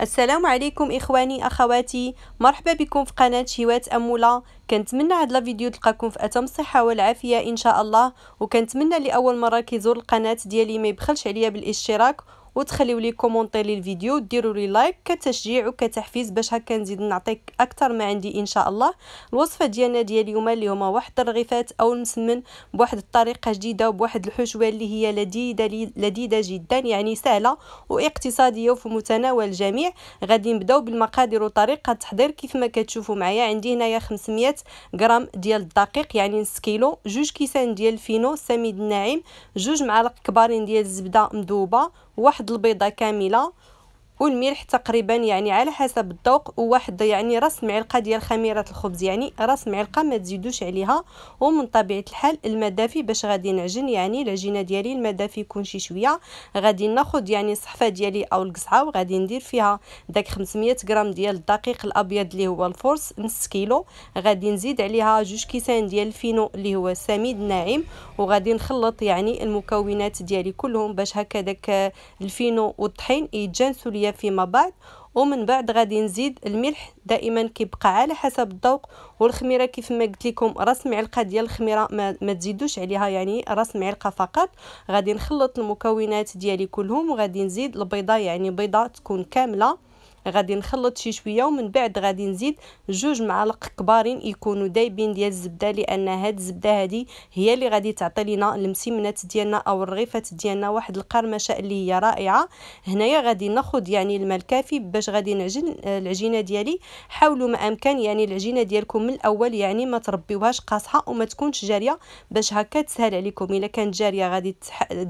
السلام عليكم اخواني اخواتي مرحبا بكم في قناه شيوات اموله كنتمنى هاد لا فيديو تلقاكم في اتم الصحه والعافيه ان شاء الله وكنتمنى لاول مره كيزور القناه ديالي ما يبخلش عليا بالاشتراك وتخليو لي كومونتي لي الفيديو لي لايك كتشجيع وكتحفيز باش هكا نزيد نعطيك اكثر ما عندي ان شاء الله الوصفه ديالنا ديال اليوم اللي هما واحد الرغيفات او المسمن بواحد الطريقه جديده وبواحد الحشوه اللي هي لذيذه لذيذه جدا يعني سهله واقتصاديه وفي متناول الجميع غادي نبداو بالمقادير وطريقه التحضير كيف ما كتشوفوا معايا عندي هنايا 500 غرام ديال الدقيق يعني نص كيلو جوج كيسان ديال الفينو سميد الناعم جوج معالق كبارين ديال الزبده مذوبه واحد البيضه كامله والملح تقريبا يعني على حسب الذوق وواحد يعني راس معلقه ديال خميره الخبز يعني راس معلقه ما تزيدوش عليها ومن طبيعه الحال المدافي دافي باش غادي نعجن يعني العجينه ديالي المدافي دافي يكون شي شويه غادي ناخذ يعني الصحفه ديالي او القصعه وغادي ندير فيها داك 500 غرام ديال الدقيق الابيض اللي هو الفورس نص كيلو غادي نزيد عليها جوج كيسان ديال الفينو اللي هو السميد الناعم وغادي نخلط يعني المكونات ديالي كلهم باش هكا داك الفينو والطحين يتجانسوا ليا شويه فيما بعد ومن بعد غادي نزيد الملح دائما كيبقى على حسب الذوق والخميره كيف ما قلت لكم راس معلقه ديال الخميره ما, ما تزيدوش عليها يعني راس معلقه فقط غادي نخلط المكونات ديالي كلهم وغادي نزيد البيضه يعني بيضه تكون كامله غادي نخلط شي شويه ومن بعد غادي نزيد جوج معالق كبارين يكونوا دايبين ديال الزبده لان هاد الزبده هادي هي اللي غادي تعطي لينا المسمنات ديالنا او الرغيفات ديالنا واحد القرمشه اللي هي رائعه هنايا غادي ناخذ يعني الماء الكافي باش غادي نعجن آه، العجينه ديالي حاولوا ما امكن يعني العجينه ديالكم من الاول يعني ما تربيوهاش قاصحه وما تكونش جاريه باش هكا تسهل عليكم الا كانت جاريه غادي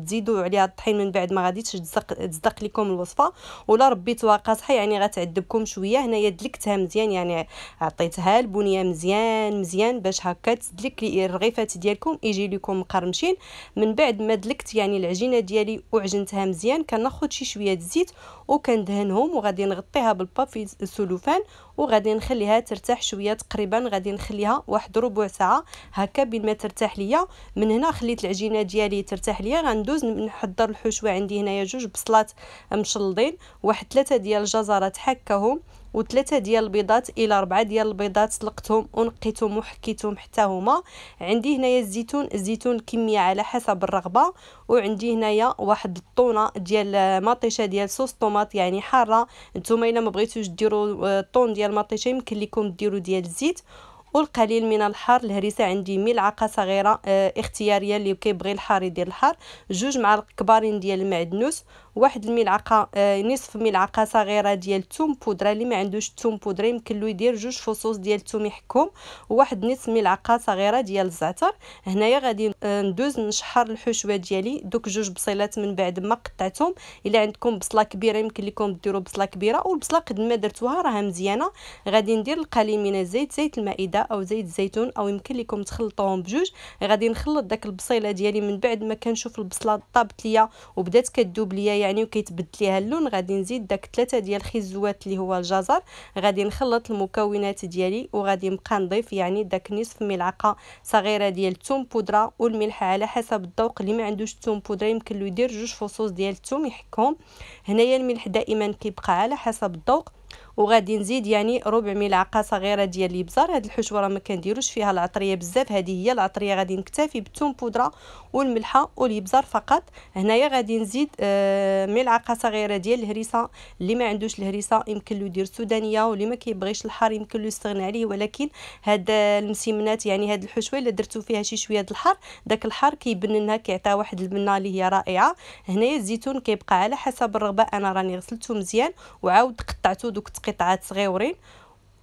تزيدوا عليها الطحين من بعد ما غاديش تصدق لكم الوصفه ولا ربيتوها قاصحه يعني غتعذبكم شويه هنايا دلكتها مزيان يعني عطيتها البنيه مزيان مزيان باش هكا تدلك الرغيفات ديالكم يجي لكم مقرمشين من بعد ما دلكت يعني العجينه ديالي وعجنتها مزيان كناخذ شي شويه الزيت وكندهنهم وغادي نغطيها بالبافي في وغادي نخليها ترتاح شويه تقريبا غادي نخليها واحد ربع ساعه هكا بين ما ترتاح ليا من هنا خليت العجينه ديالي ترتاح ليا غندوز نحضر الحشوه عندي هنايا جوج بصلات مشلضين واحد ثلاثه ديال الجزرات البيضات حكهم وثلاثة ديال البيضات الى ربعة ديال البيضات سلقتهم ونقيتهم وحكيتهم حتى هما عندي هنايا الزيتون الزيتون كميه على حسب الرغبه وعندي هنايا واحد الطونه ديال مطيشه ديال صوص طوماط يعني حاره نتوما الا ما بغيتوش ديروا الطون آه، ديال مطيشه يمكن لكم ديروا ديال الزيت والقليل من الحار الهريسه عندي ملعقه صغيره آه، اختياريه اللي كيبغي الحار يدير الحار جوج معالق كبارين ديال المعدنوس واحد الملعقه آه، نصف ملعقه صغيره ديال الثوم بودره اللي ما عندوش الثوم بودره يمكن له يدير جوج فصوص ديال الثوم يحكم وواحد نصف ملعقه صغيره ديال الزعتر هنايا غادي آه، ندوز نشحر الحشوه ديالي دوك جوج بصيلات من بعد ما قطعتهم الا عندكم بصله كبيره يمكن لكم ديروا بصله كبيره والبصله قد ما درتوها راها مزيانه غادي ندير القليل من الزيت زيت المائده او زيت الزيتون او يمكن لكم تخلطوهم بجوج غادي نخلط داك البصيله ديالي من بعد ما كنشوف البصله طابت ليا وبدات كدوب ليا يعني وكيتبدل ليها اللون غادي نزيد داك ثلاثه ديال الخزوات اللي هو الجزر غادي نخلط المكونات ديالي وغادي نبقى نضيف يعني داك نصف ملعقه صغيره ديال الثوم بودره والملح على حسب الذوق اللي ما عندوش الثوم بودره يمكن له يدير جوج فصوص ديال الثوم يحكهم هنايا الملح دائما كيبقى على حسب الذوق وغادي نزيد يعني ربع ملعقه صغيره ديال الابزار هاد الحشوه راه ما كنديروش فيها العطريه بزاف هذه هي العطريه غادي نكتفي بالثوم بودره والملحه والابزار فقط هنايا غادي نزيد آه، ملعقه صغيره ديال الهريسه اللي ما عندوش الهريسه يمكن له يدير سودانيه واللي ما كيبغيش الحار يمكن له يستغنى عليه ولكن هاد المسمنات يعني هاد الحشوه الا درتو فيها شي شويه د الحار داك الحار كيبننها كيعطيها واحد البنه اللي هي رائعه هنايا الزيتون كيبقى على حسب الرغبه انا راني غسلته مزيان وعاود قطعته دوك قطعات صغيورين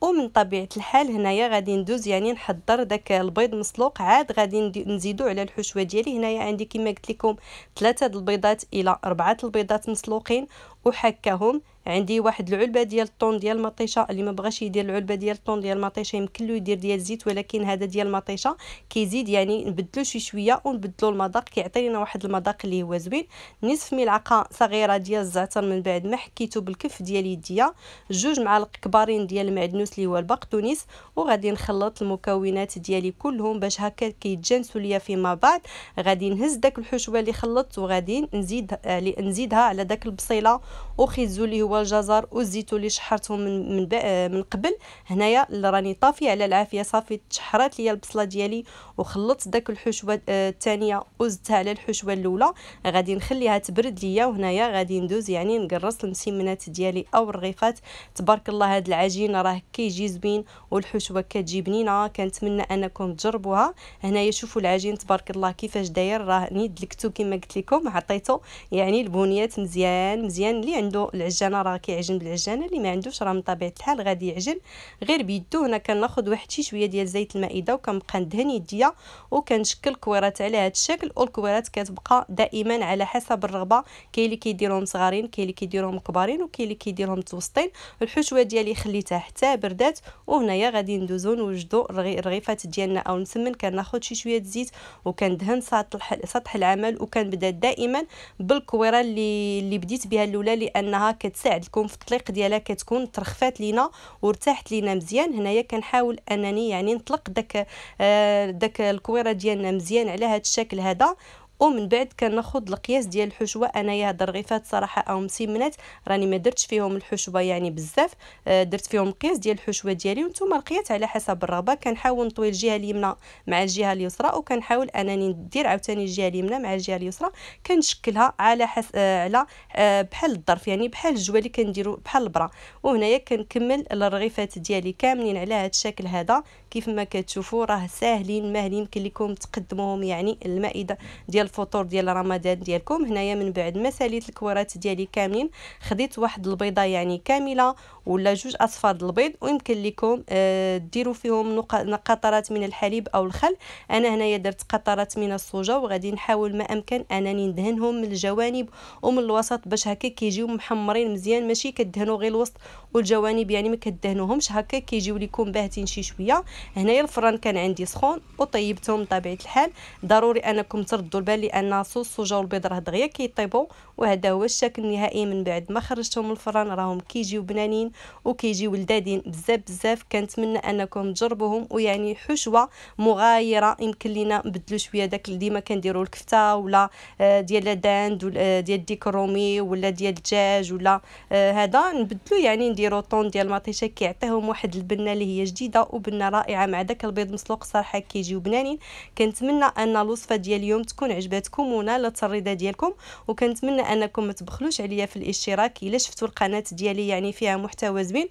ومن طبيعه الحال هنايا غادي ندوز يعني نحضر داك البيض مسلوق عاد غادي نزيدو على الحشوه ديالي هنايا عندي كما قلت لكم ثلاثه البيضات الى اربعه البيضات مسلوقين وحكاهم عندي واحد العلبه ديال الطون ديال المطيشه اللي ما بغاش يدير العلبه ديال الطون ديال المطيشه يمكن له يدير ديال الزيت ولكن هذا ديال المطيشه كيزيد يعني نبدلو شي شويه ونبدلو المذاق كيعطي لنا واحد المذاق اللي هو زوين نصف ملعقه صغيره ديال الزعتر من بعد ما حكيته بالكف ديال يديا جوج معالق كبارين ديال المعدنوس اللي هو البقدونس وغادي نخلط المكونات ديالي كلهم باش هكا كيتجانسوا ليا فيما بعد غادي نهز داك الحشوه اللي خلطت وغادي نزيد آه، نزيدها على داك البصيله وخيزو اللي هو الجزر والزيتون اللي شحرتهم من من, من قبل هنايا اللي راني طافيه على العافيه صافي تشحرات ليا البصله ديالي وخلطت داك الحشوه آه، الثانيه وزدتها على الحشوه الاولى غادي نخليها تبرد ليا وهنايا غادي ندوز يعني نقرص المسمنات ديالي او الرغيفات تبارك الله هاد العجين راه كيجي زوين والحشوه كتجي بنينه كنتمنى انكم تجربوها هنايا شوفوا العجين تبارك الله كيفاش داير راه ني دلكتو كما قلت لكم عطيته يعني البنيات مزيان مزيان اللي عنده العجانه راه كيعجن بالعجانه اللي ما عندوش راه من طبيعه الحال غادي يعجن غير بيدو هنا كناخذ واحد شي شويه ديال زيت المائده وكنبقى ندهن يديا وكنشكل كويرات على هذا الشكل والكويرات كتبقى دائما على حسب الرغبه كاين اللي كيديرهم صغارين كاين اللي كيديرهم كبارين وكاين اللي كيديرهم متوسطين الحشوه ديالي خليتها حتى بردات وهنايا غادي ندوزو نوجدو الرغيفات ديالنا او المسمن كناخذ شي شويه الزيت وكندهن سطح سطح العمل وكنبدا دائما بالكويره اللي اللي بديت بها الاولى لانها كتساعدكم في الطليق ديالها كتكون ترخفات لينا وارتاحت لينا مزيان هنايا كنحاول انني يعني نطلق داك آه، داك الكويره ديالنا مزيان على هذا الشكل هذا ومن بعد كناخذ القياس ديال الحشوه انايا هاد الرغيفات صراحه او مسمنات راني ما درتش فيهم الحشوه يعني بزاف آه، درت فيهم القياس ديال الحشوه ديالي وانتم القياس على حسب الرغبه كنحاول نطوي الجهه اليمنى مع الجهه اليسرى وكنحاول انني ندير عاوتاني الجهه اليمنى مع الجهه اليسرى كنشكلها على حس... آه، على آه، بحال الظرف يعني بحال الجوه اللي كنديرو بحال البرا وهنايا كنكمل الرغيفات ديالي كاملين على هذا الشكل هذا كيف ما كتشوفوا راه ساهلين ماهلين يمكن لكم تقدموهم يعني المائده ديال الفطور ديال رمضان ديالكم هنايا من بعد ما ساليت الكورات ديالي كاملين خديت واحد البيضه يعني كامله ولا جوج اصفاد البيض ويمكن لكم آه، ديروا فيهم قطرات من الحليب او الخل انا هنايا درت قطرات من الصوجه وغادي نحاول ما امكن انني ندهنهم من الجوانب ومن الوسط باش هكا كيجيو محمرين مزيان ماشي كدهنوا غير الوسط والجوانب يعني ما كدهنوهمش هكا كيجيو لكم باهتين شي شويه هنايا الفران كان عندي سخون وطيبتهم بطبيعه الحال ضروري انكم تردوا البال لان صوص وجو البيض راه دغيا كيطيبوا وهذا هو الشكل النهائي من بعد ما خرجتهم من الفران راهم كيجيو بنانين وكيجيو لذادين بزاف بزاف كنتمنى انكم تجربوهم ويعني حشوه مغايره يمكن لينا نبدلو شويه داك ديما كنديروا الكفته ولا آه، ديال الداند ولا آه، ديال الديك الرومي ولا ديال الدجاج ولا آه، هذا نبدلو يعني نديروا طون ديال المطيشه كيعطيهم واحد البنه اللي هي جديده وبنه رائعه مع داك البيض مسلوق صراحه كيجيو بنانين كنتمنى ان الوصفه ديال اليوم تكون عجبتكم عجبتكم ونال التريضه ديالكم وكنتمنى انكم ما تبخلوش عليا في الاشتراك الا شفتوا القناه ديالي يعني فيها محتوى زوين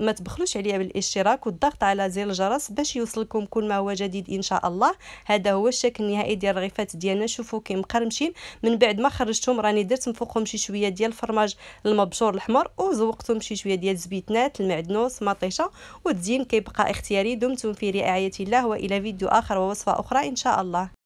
ما تبخلوش عليا بالاشتراك والضغط على زر الجرس باش يوصلكم كل ما هو جديد ان شاء الله هذا هو الشكل النهائي ديال الرغيفات ديالنا شوفوا كي مقرمشين من بعد ما خرجتهم راني درت من فوقهم شي شويه ديال الفرماج المبشور الاحمر وزوقتهم شي شويه ديال الزبيتنات المعدنوس مطيشه والتزيين كيبقى اختياري دمتم في رعايه الله والى فيديو اخر ووصفه اخرى ان شاء الله